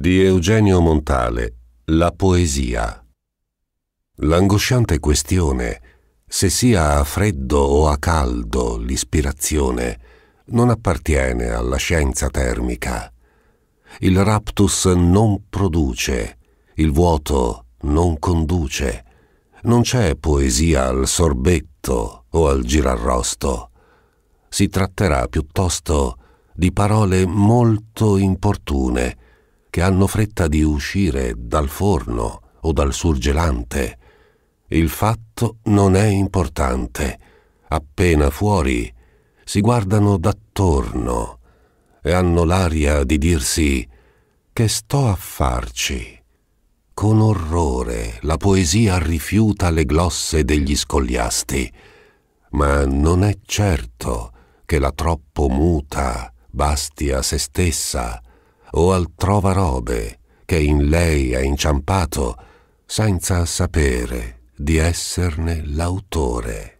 di Eugenio Montale La poesia. L'angosciante questione se sia a freddo o a caldo l'ispirazione non appartiene alla scienza termica. Il raptus non produce, il vuoto non conduce. Non c'è poesia al sorbetto o al girarrosto. Si tratterà piuttosto di parole molto importune, che hanno fretta di uscire dal forno o dal surgelante. Il fatto non è importante. Appena fuori si guardano d'attorno e hanno l'aria di dirsi che sto a farci. Con orrore la poesia rifiuta le glosse degli scogliasti, ma non è certo che la troppo muta basti a se stessa o al trovarobe che in lei è inciampato senza sapere di esserne l'autore.